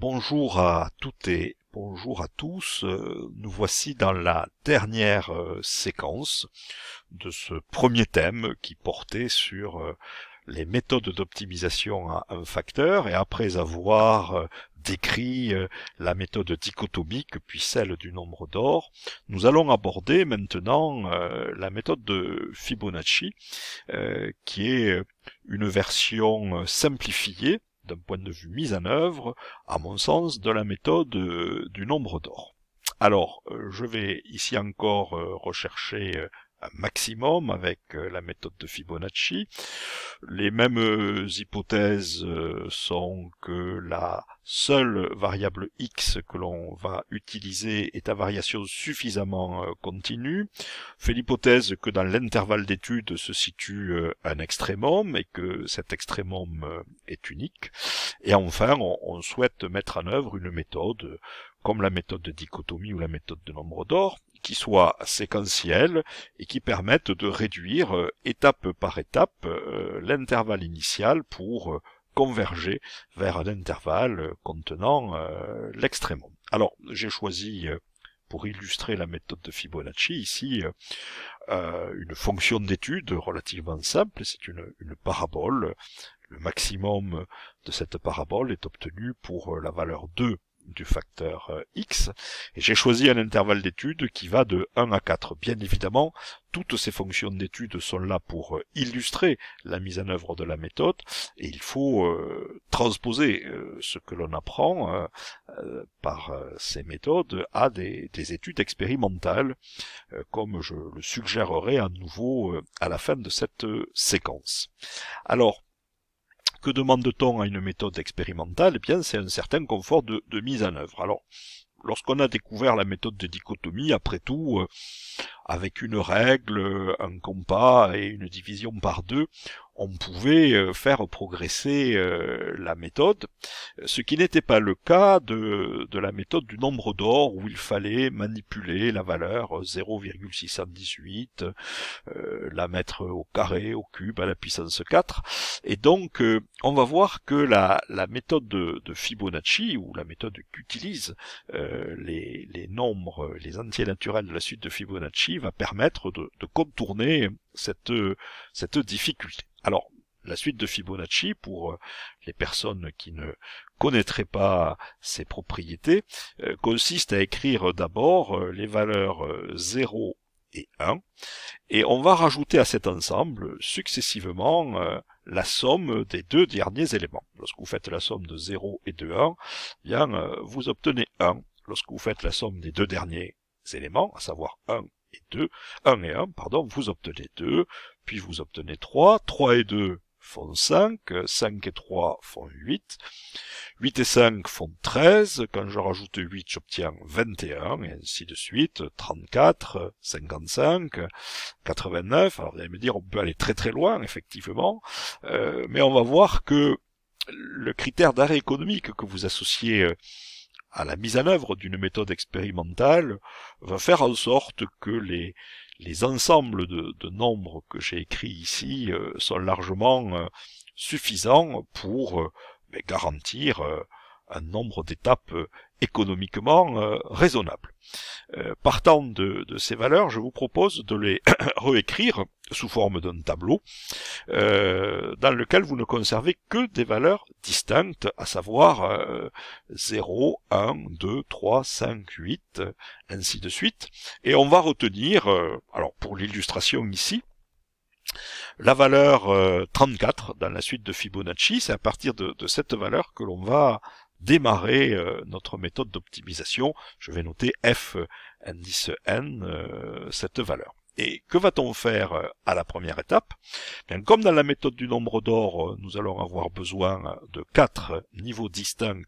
Bonjour à toutes et bonjour à tous. Euh, nous voici dans la dernière euh, séquence de ce premier thème qui portait sur euh, les méthodes d'optimisation à un facteur et après avoir décrit la méthode dichotomique puis celle du nombre d'or, nous allons aborder maintenant la méthode de Fibonacci qui est une version simplifiée d'un point de vue mise en œuvre, à mon sens, de la méthode euh, du nombre d'or. Alors, euh, je vais ici encore euh, rechercher un maximum avec euh, la méthode de Fibonacci. Les mêmes euh, hypothèses euh, sont que la seule variable x que l'on va utiliser est à variation suffisamment continue. Fait l'hypothèse que dans l'intervalle d'étude se situe un extrémum et que cet extrémum est unique. Et enfin, on souhaite mettre en œuvre une méthode comme la méthode de dichotomie ou la méthode de nombre d'or, qui soient séquentielles et qui permettent de réduire euh, étape par étape euh, l'intervalle initial pour euh, converger vers un intervalle contenant l'extrémum. Alors j'ai choisi pour illustrer la méthode de Fibonacci ici une fonction d'étude relativement simple, c'est une, une parabole le maximum de cette parabole est obtenu pour la valeur 2 du facteur euh, x, et j'ai choisi un intervalle d'étude qui va de 1 à 4. Bien évidemment, toutes ces fonctions d'étude sont là pour euh, illustrer la mise en œuvre de la méthode, et il faut euh, transposer ce que l'on apprend par ces méthodes à des, des études expérimentales, comme je le suggérerai à nouveau à la fin de cette séquence. Alors, que demande-t-on à une méthode expérimentale Eh bien, c'est un certain confort de, mise en œuvre. Alors, lorsqu'on a découvert la méthode de dichotomie, après tout, euh, avec une règle, un compas et une division par deux, on pouvait euh, faire progresser euh, la méthode, ce qui n'était pas le cas de, la méthode du nombre d'or où il fallait manipuler la valeur 0,618, euh, la mettre au carré, au cube, à la puissance 4. Et donc, on va voir que la, méthode de, Fibonacci, ou la méthode qu'utilisent les, les nombres, les entiers naturels de la suite de Fibonacci, va permettre de, contourner cette, difficulté. Alors, la suite de Fibonacci, pour euh, les personnes qui ne connaîtraient pas ses propriétés, euh, consiste à écrire d'abord euh, les valeurs 0 et 1, et on va rajouter à cet ensemble successivement la somme des deux derniers éléments. Lorsque vous faites la somme de 0 et de 1, bien, vous obtenez 1. Lorsque vous faites la somme des deux derniers éléments, à savoir 1 et 2, 1 et 1, pardon, vous obtenez 2, puis vous obtenez 3, 3 et 2 font 5, 5 et 3 font 8, 8 et 5 font 13, quand je rajoute 8 j'obtiens 21, et ainsi de suite, 34, 55, 89, alors vous allez me dire on peut aller très très loin effectivement, euh, mais on va voir que le critère d'arrêt économique que vous associez euh, à la mise en œuvre d'une méthode expérimentale va faire en sorte que les, ensembles de, nombres que j'ai écrits ici euh, sont largement euh, suffisants pour euh, ben, garantir un nombre d'étapes économiquement euh, raisonnable. Euh, partant de, de, ces valeurs, je vous propose de les réécrire sous forme d'un tableau euh, dans lequel vous ne conservez que des valeurs distinctes, à savoir 0, 1, 2, 3, 5, 8, ainsi de suite. Et on va retenir, euh, alors pour l'illustration ici, la valeur 34 dans la suite de Fibonacci, c'est à partir de, de cette valeur que l'on va démarrer euh, notre méthode d'optimisation. Je vais noter F indice euh, N, euh, cette valeur. Et que va-t-on faire à la première étape Bien, Comme dans la méthode du nombre d'or, nous allons avoir besoin de quatre niveaux distincts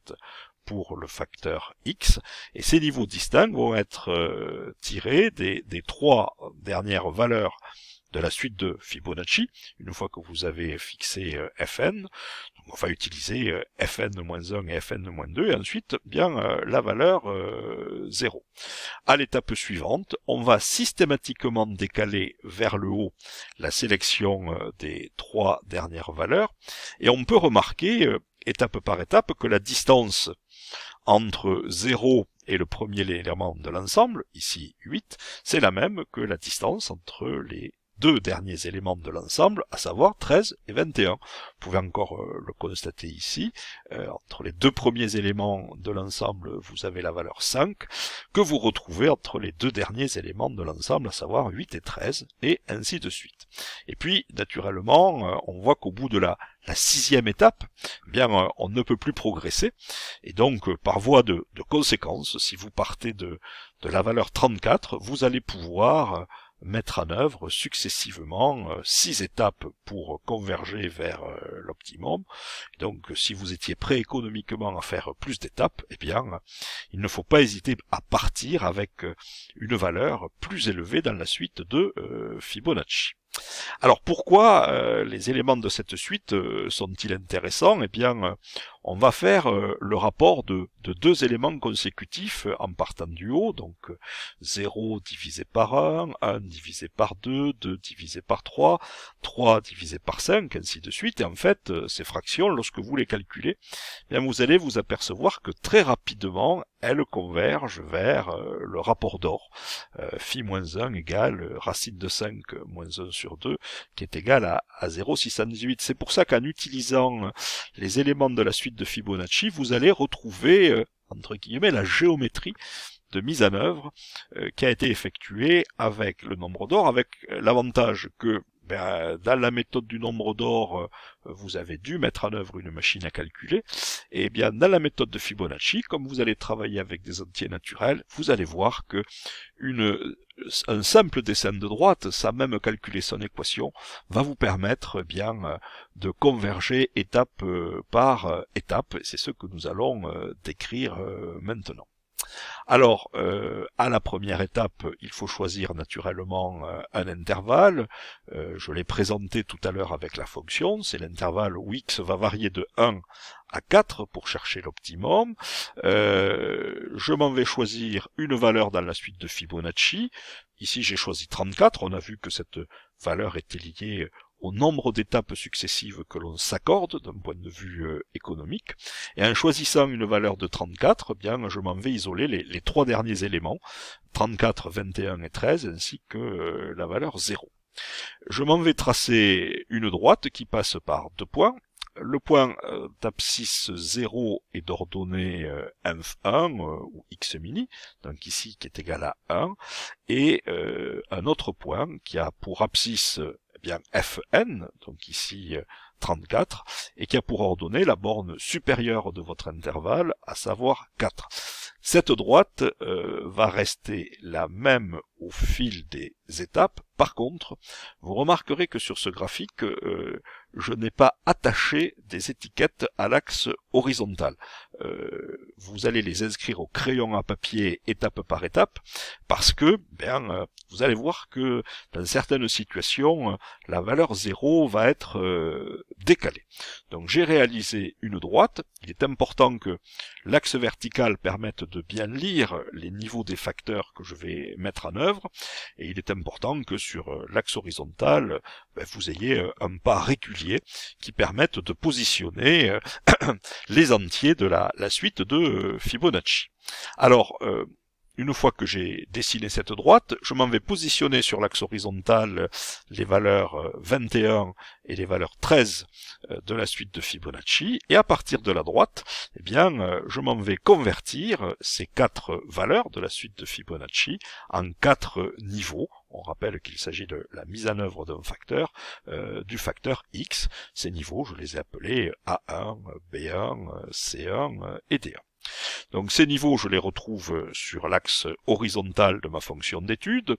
pour le facteur x, et ces niveaux distincts vont être tirés des, des trois dernières valeurs de la suite de Fibonacci, une fois que vous avez fixé fn, on va utiliser euh, fn-1 et fn-2 et ensuite bien euh, la valeur 0. Euh, à l'étape suivante, on va systématiquement décaler vers le haut la sélection des trois dernières valeurs et on peut remarquer étape par étape que la distance entre 0 et le premier élément de l'ensemble, ici 8, c'est la même que la distance entre les deux derniers éléments de l'ensemble, à savoir 13 et 21. Vous pouvez encore euh, le constater ici. Euh, entre les deux premiers éléments de l'ensemble, vous avez la valeur 5, que vous retrouvez entre les deux derniers éléments de l'ensemble, à savoir 8 et 13, et ainsi de suite. Et puis, naturellement, euh, on voit qu'au bout de la, la sixième étape, eh bien, on ne peut plus progresser. Et donc, par voie de, conséquence, si vous partez de, de la valeur 34, vous allez pouvoir mettre en œuvre successivement euh, six étapes pour converger vers euh, l'optimum. Donc si vous étiez prêt économiquement à faire plus d'étapes, eh bien il ne faut pas hésiter à partir avec euh, une valeur plus élevée dans la suite de Fibonacci. Alors pourquoi les éléments de cette suite sont-ils intéressants Eh bien, on va faire euh, le rapport de, de, deux éléments consécutifs euh, en partant du haut, donc 0 euh, divisé par 1, 1 divisé par 2, 2 divisé par 3, 3 divisé par 5, ainsi de suite. Et en fait, ces fractions, lorsque vous les calculez, eh bien vous allez vous apercevoir que très rapidement, elles convergent vers le rapport d'or, phi moins 1 égale racine de 5 moins 1 sur 2, qui est égal à, à 0,618. C'est pour ça qu'en utilisant les éléments de la suite de Fibonacci, vous allez retrouver, euh, entre guillemets, la géométrie de mise en œuvre euh, qui a été effectuée avec le nombre d'or, avec l'avantage que ben, dans la méthode du nombre d'or, euh, vous avez dû mettre en œuvre une machine à calculer. Et eh bien, dans la méthode de Fibonacci, comme vous allez travailler avec des entiers naturels, vous allez voir que une, euh, un simple dessin de droite, sans même calculer son équation, va vous permettre eh bien euh, de converger étape par étape. C'est ce que nous allons décrire maintenant. Alors, euh, à la première étape, il faut choisir naturellement euh, un intervalle. Euh, je l'ai présenté tout à l'heure avec la fonction. C'est l'intervalle où x va varier de 1 à 4 pour chercher l'optimum. je m'en vais choisir une valeur dans la suite de Fibonacci. Ici, j'ai choisi 34. On a vu que cette valeur était liée au nombre d'étapes successives que l'on s'accorde d'un point de vue euh, économique. Et en choisissant une valeur de 34, eh bien, je m'en vais isoler les, trois derniers éléments, 34, 21 et 13, ainsi que euh, la valeur 0. Je m'en vais tracer une droite qui passe par deux points. Le point d'abscisse euh, 0 est d'ordonnée inf1 ou x mini, donc ici qui est égal à 1, et un autre point qui a pour abscisse eh bien Fn, donc ici 34, euh, et qui a pour ordonnée la borne supérieure de votre intervalle, à savoir 4. Cette droite euh, va rester la même au fil des étapes. Par contre, vous remarquerez que sur ce graphique, euh, je n'ai pas attaché des étiquettes à l'axe horizontal. Euh, vous allez les inscrire au crayon à papier étape par étape, parce que ben, euh, vous allez voir que dans certaines situations, la valeur 0 va être décalée. Donc j'ai réalisé une droite. Il est important que l'axe vertical permette de bien lire les niveaux des facteurs que je vais mettre en œuvre et il est important que sur euh, l'axe horizontal, euh, ben, vous ayez euh, un pas régulier qui permette de positionner les entiers de la, suite de Fibonacci. Alors, une fois que j'ai dessiné cette droite, je m'en vais positionner sur l'axe horizontal euh, les valeurs 21 euh, et les valeurs 13 euh, de la suite de Fibonacci, et à partir de la droite, eh bien, je m'en vais convertir ces quatre valeurs de la suite de Fibonacci en quatre niveaux on rappelle qu'il s'agit de la mise en œuvre d'un facteur, du facteur X. Ces niveaux, je les ai appelés A1, B1, C1 et D1. Donc ces niveaux, je les retrouve euh, sur l'axe horizontal de ma fonction d'étude.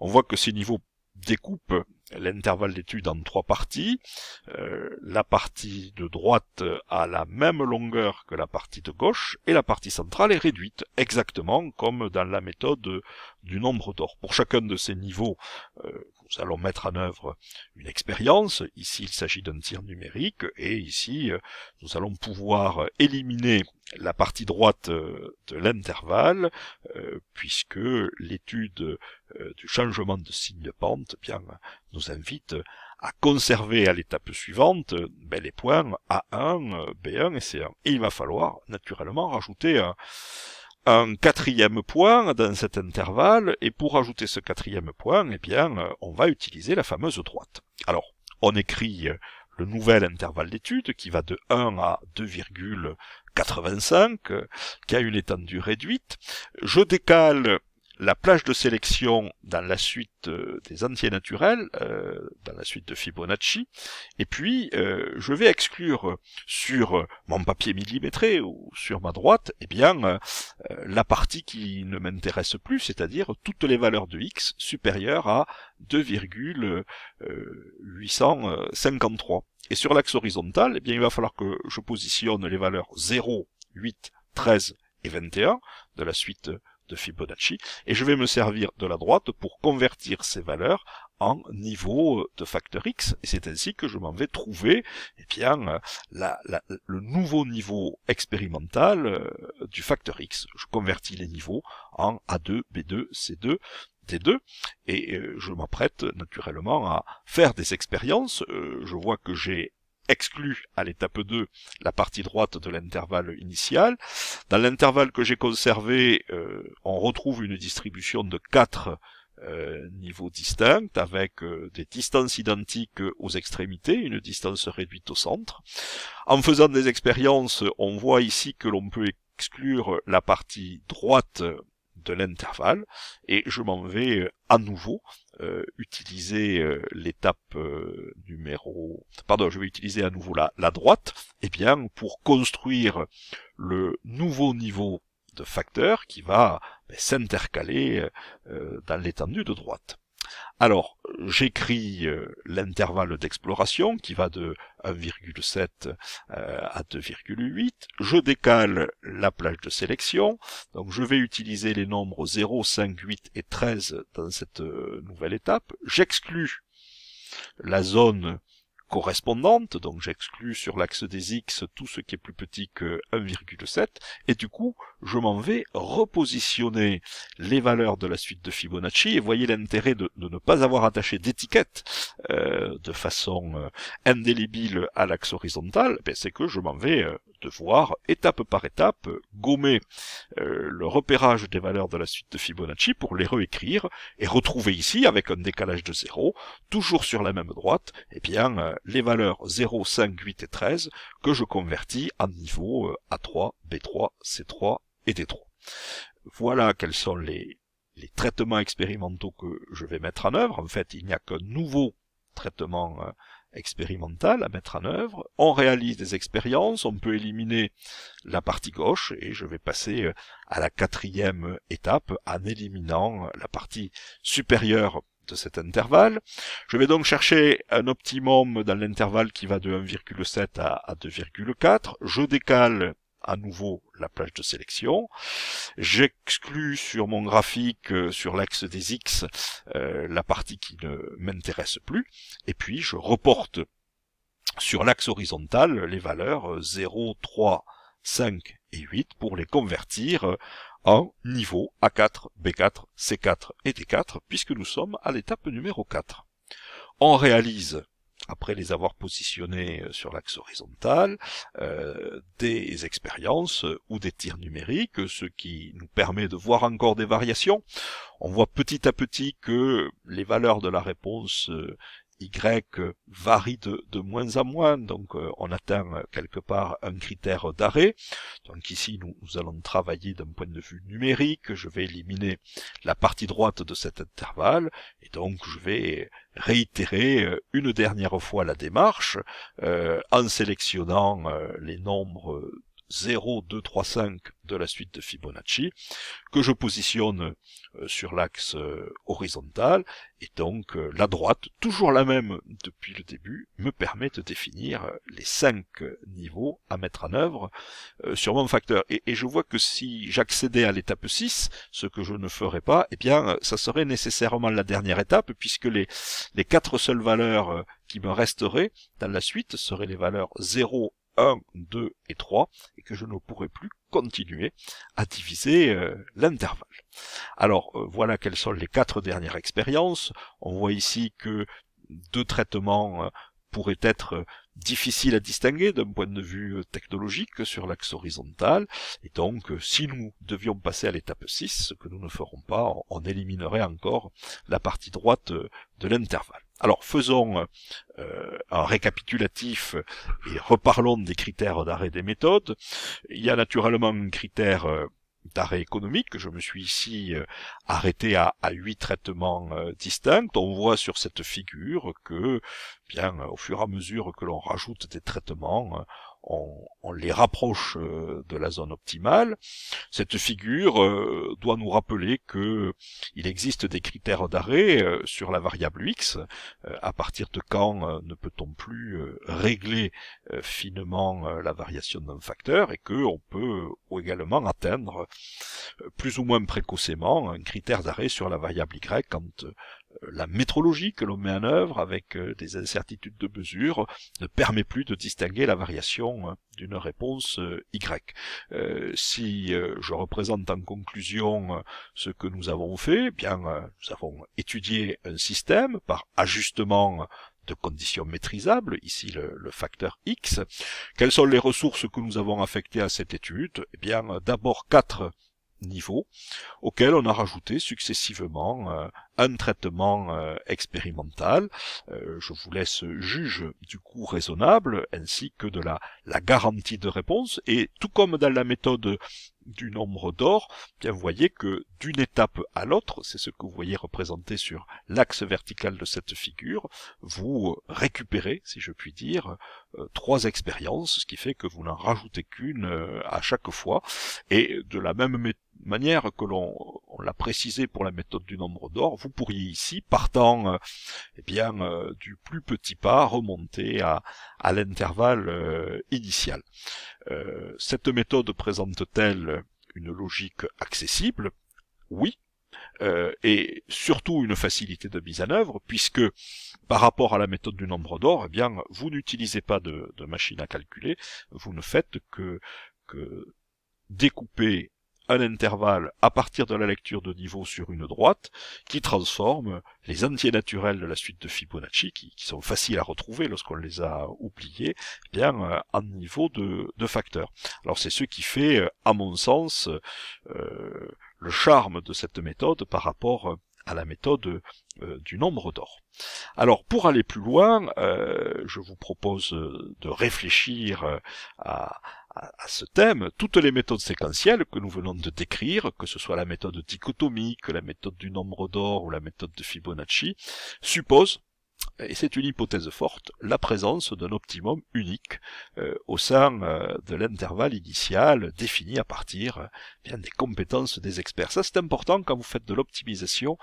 On voit que ces niveaux découpent l'intervalle d'étude en trois parties. Euh, la partie de droite a la même longueur que la partie de gauche et la partie centrale est réduite, exactement comme dans la méthode du nombre d'or. Pour chacun de ces niveaux, euh, nous allons mettre en œuvre une expérience. Ici, il s'agit d'un tir numérique et ici, euh, nous allons pouvoir éliminer la partie droite euh, de l'intervalle puisque l'étude du changement de signe de pente eh bien, nous invite à conserver à l'étape suivante ben, les points A1, B1 et C1. Et il va falloir naturellement rajouter un un quatrième point dans cet intervalle, et pour ajouter ce quatrième point, eh bien, euh, on va utiliser la fameuse droite. Alors, on écrit euh, le nouvel intervalle d'étude qui va de 1 à 2,85, euh, qui a une étendue réduite. Je décale la plage de sélection dans la suite euh, des entiers naturels, euh, dans la suite de Fibonacci, et puis euh, je vais exclure sur mon papier millimétré ou sur ma droite, eh bien la partie qui ne m'intéresse plus, c'est-à-dire toutes les valeurs de x supérieures à 2,853. Et sur l'axe horizontal, eh bien il va falloir que je positionne les valeurs 0, 8, 13 et 21 de la suite de Fibonacci, et je vais me servir de la droite pour convertir ces valeurs en niveau euh, de facteur x. Et c'est ainsi que je m'en vais trouver eh bien, euh, le nouveau niveau expérimental euh, du facteur x. Je convertis les niveaux en A2, B2, C2, D2, et je m'apprête naturellement à faire des expériences. Je vois que j'ai exclut à l'étape 2 la partie droite de l'intervalle initial. Dans l'intervalle que j'ai conservé, euh, on retrouve une distribution de 4 euh, niveaux distincts avec euh, des distances identiques aux extrémités, une distance réduite au centre. En faisant des expériences, on voit ici que l'on peut exclure la partie droite de l'intervalle et je m'en vais euh, à nouveau euh, utiliser euh, l'étape numéro pardon je vais utiliser à nouveau la, la droite et eh bien pour construire le nouveau niveau de facteur qui va ben, s'intercaler dans l'étendue de droite alors, j'écris euh, l'intervalle d'exploration qui va de 1,7 euh, à 2,8. Je décale la plage de sélection. Donc, je vais utiliser les nombres 0, 5, 8 et 13 dans cette euh, nouvelle étape. J'exclus la zone correspondante, donc j'exclus sur l'axe des x tout ce qui est plus petit que 1,7, et du coup, je m'en vais repositionner les valeurs de la suite de Fibonacci, et voyez l'intérêt de, ne pas avoir attaché d'étiquette euh, de façon euh, indélébile à l'axe horizontal, ben c'est que je m'en vais, euh, devoir, étape par étape, gommer euh, le repérage des valeurs de la suite de Fibonacci pour les réécrire et retrouver ici, avec un décalage de 0, toujours sur la même droite, eh bien, euh, les valeurs 0, 5, 8 et 13 que je convertis en niveaux A3, B3, C3 et D3. Voilà quels sont les, les traitements expérimentaux que je vais mettre en œuvre. En fait, il n'y a qu'un nouveau traitement euh, expérimentale à mettre en œuvre, on réalise des expériences, on peut éliminer la partie gauche et je vais passer euh, à la quatrième étape en éliminant la partie supérieure de cet intervalle. Je vais donc chercher un optimum dans l'intervalle qui va de 1,7 à 2,4. Je décale à nouveau la plage de sélection. J'exclus sur mon graphique, euh, sur l'axe des X, euh, la partie qui ne m'intéresse plus. Et puis je reporte sur l'axe horizontal les valeurs 0, 3, 5 et 8 pour les convertir euh, en niveau A4, B4, C4 et D4 puisque nous sommes à l'étape numéro 4. On réalise après les avoir positionnés euh, sur l'axe horizontal, euh, des expériences euh, ou des tirs numériques, ce qui nous permet de voir encore des variations. On voit petit à petit que les valeurs de la réponse y varie de, de moins en moins, donc euh, on atteint euh, quelque part un critère d'arrêt. Donc ici, nous, allons travailler d'un point de vue numérique, je vais éliminer la partie droite de cet intervalle, et donc je vais réitérer euh, une dernière fois la démarche en sélectionnant les nombres 0, 2, 3, 5 de la suite de Fibonacci, que je positionne euh, sur l'axe euh, horizontal, et donc euh, la droite, toujours la même depuis le début, me permet de définir les 5 niveaux à mettre en œuvre sur mon facteur. Et, je vois que si j'accédais à l'étape 6, ce que je ne ferais pas, eh bien ça serait nécessairement la dernière étape, puisque les, les quatre seules valeurs qui me resteraient dans la suite seraient les valeurs 0 1, 2 et 3, et que je ne pourrais plus continuer à diviser euh, l'intervalle. Alors euh, voilà quelles sont les quatre dernières expériences. On voit ici que deux traitements euh, pourraient être difficiles à distinguer d'un point de vue technologique sur l'axe horizontal, et donc si nous devions passer à l'étape 6, ce que nous ne ferons pas, on éliminerait encore la partie droite de l'intervalle. Alors faisons euh, un récapitulatif et reparlons des critères d'arrêt des méthodes. Il y a naturellement un critère euh, d'arrêt économique. Je me suis ici euh, arrêté à, huit traitements distincts. On voit sur cette figure que, bien, au fur et à mesure que l'on rajoute des traitements, on, les rapproche euh, de la zone optimale. Cette figure euh, doit nous rappeler que il existe des critères d'arrêt euh, sur la variable x, à partir de quand ne peut-on plus régler finement la variation d'un facteur et que on peut également atteindre plus ou moins précocement un critère d'arrêt sur la variable y quand la métrologie que l'on met en œuvre avec euh, des incertitudes de mesure ne permet plus de distinguer la variation hein, d'une réponse euh, Y. Euh, si je représente en conclusion ce que nous avons fait, eh bien nous avons étudié un système par ajustement de conditions maîtrisables, ici le, facteur X. Quelles sont les ressources que nous avons affectées à cette étude Eh bien, d'abord quatre niveaux auxquels on a rajouté successivement un traitement euh, expérimental. Euh, je vous laisse juge du coût raisonnable ainsi que de la, la garantie de réponse. Et tout comme dans la méthode du nombre d'or, bien vous voyez que d'une étape à l'autre, c'est ce que vous voyez représenté sur l'axe vertical de cette figure, vous récupérez, si je puis dire, euh, trois expériences, ce qui fait que vous n'en rajoutez qu'une à chaque fois, et de la même méthode, manière que l'on l'a précisé pour la méthode du nombre d'or, vous pourriez ici, partant euh, eh bien, euh, du plus petit pas, remonter à, à l'intervalle euh, initial. cette méthode présente-t-elle une logique accessible Oui, et surtout une facilité de mise en œuvre, puisque par rapport à la méthode du nombre d'or, eh bien, vous n'utilisez pas de, de, machine à calculer, vous ne faites que, que découper un intervalle à partir de la lecture de niveau sur une droite qui transforme les entiers naturels de la suite de Fibonacci, qui, sont faciles à retrouver lorsqu'on les a oubliés, eh bien euh, en niveau de, facteurs. Alors c'est ce qui fait, euh, à mon sens, euh, le charme de cette méthode par rapport à la méthode euh, du nombre d'or. Alors pour aller plus loin, euh, je vous propose euh, de réfléchir à, à ce thème, toutes les méthodes séquentielles que nous venons de décrire, que ce soit la méthode dichotomique, la méthode du nombre d'or ou la méthode de Fibonacci, supposent et c'est une hypothèse forte, la présence d'un optimum unique euh, au sein euh, de l'intervalle initial défini à partir euh, des compétences des experts. Ça c'est important quand vous faites de l'optimisation,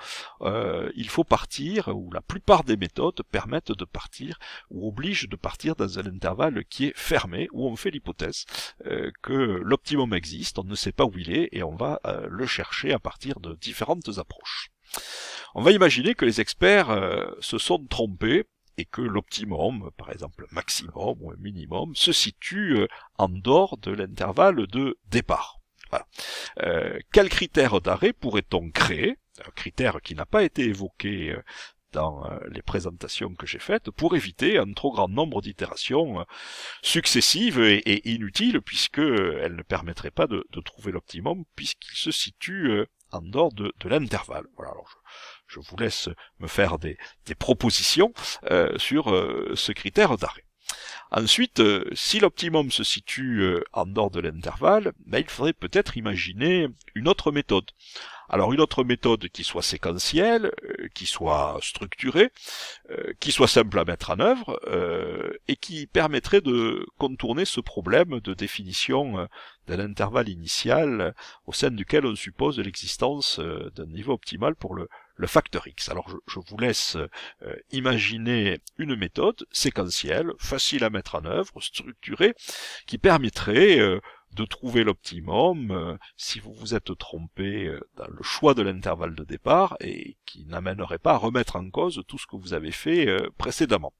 il faut partir, ou la plupart des méthodes permettent de partir, ou obligent de partir dans un intervalle qui est fermé, où on fait l'hypothèse que l'optimum existe, on ne sait pas où il est, et on va le chercher à partir de différentes approches. On va imaginer que les experts euh, se sont trompés et que l'optimum, par exemple maximum ou minimum, se situe euh, en dehors de l'intervalle de départ. Euh, quel critère d'arrêt pourrait-on créer Un critère qui n'a pas été évoqué dans les présentations que j'ai faites pour éviter un trop grand nombre d'itérations successives et, inutiles puisqu'elles ne permettraient pas de trouver l'optimum puisqu'il se situe en dehors de, l'intervalle. Voilà, je, vous laisse me faire des, propositions euh, sur euh, ce critère d'arrêt. Ensuite, euh, si l'optimum se situe euh, en dehors de l'intervalle, ben, il faudrait peut-être imaginer une autre méthode. Alors une autre méthode qui soit séquentielle, euh, qui soit structurée, qui soit simple à mettre en œuvre et qui permettrait de contourner ce problème de définition d'un intervalle initial au sein duquel on suppose l'existence d'un niveau optimal pour le, le facteur X. Alors je, vous laisse euh, imaginer une méthode séquentielle, facile à mettre en œuvre, structurée, qui permettrait euh, de trouver l'optimum euh, si vous vous êtes trompé euh, dans le choix de l'intervalle de départ et qui n'amènerait pas à remettre en cause tout ce que vous avez fait euh, précédemment.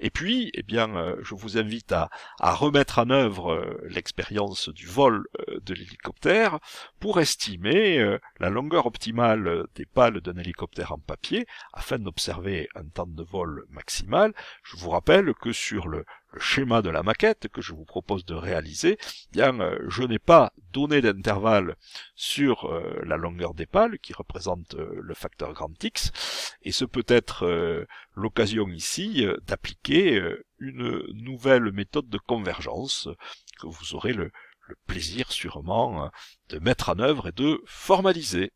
Et puis, eh bien, je vous invite à, remettre en œuvre l'expérience du vol de l'hélicoptère pour estimer la longueur optimale des pales d'un hélicoptère en papier afin d'observer un temps de vol maximal. Je vous rappelle que sur le, le schéma de la maquette que je vous propose de réaliser, eh bien, euh, je n'ai pas donné d'intervalle sur euh, la longueur des pales qui représente euh, le facteur grand X, et ce peut être l'occasion ici d'appliquer une nouvelle méthode de convergence que vous aurez le plaisir sûrement de mettre en œuvre et de formaliser.